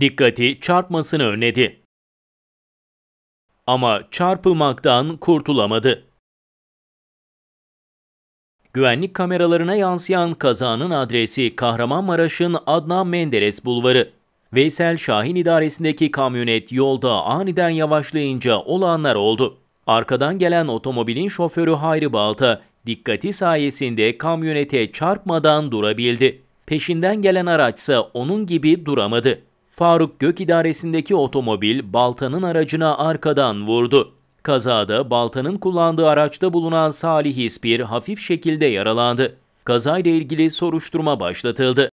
dikkati çarpmasını önledi. Ama çarpılmaktan kurtulamadı. Güvenlik kameralarına yansıyan kazanın adresi Kahramanmaraş'ın Adnan Menderes Bulvarı. Veysel Şahin idaresindeki kamyonet yolda aniden yavaşlayınca olanlar oldu. Arkadan gelen otomobilin şoförü Hayri Balta dikkati sayesinde kamyonete çarpmadan durabildi. Peşinden gelen araçsa onun gibi duramadı. Faruk Gök idaresindeki otomobil Baltan'ın aracına arkadan vurdu. Kazada Baltan'ın kullandığı araçta bulunan Salih İspir hafif şekilde yaralandı. Kazayla ilgili soruşturma başlatıldı.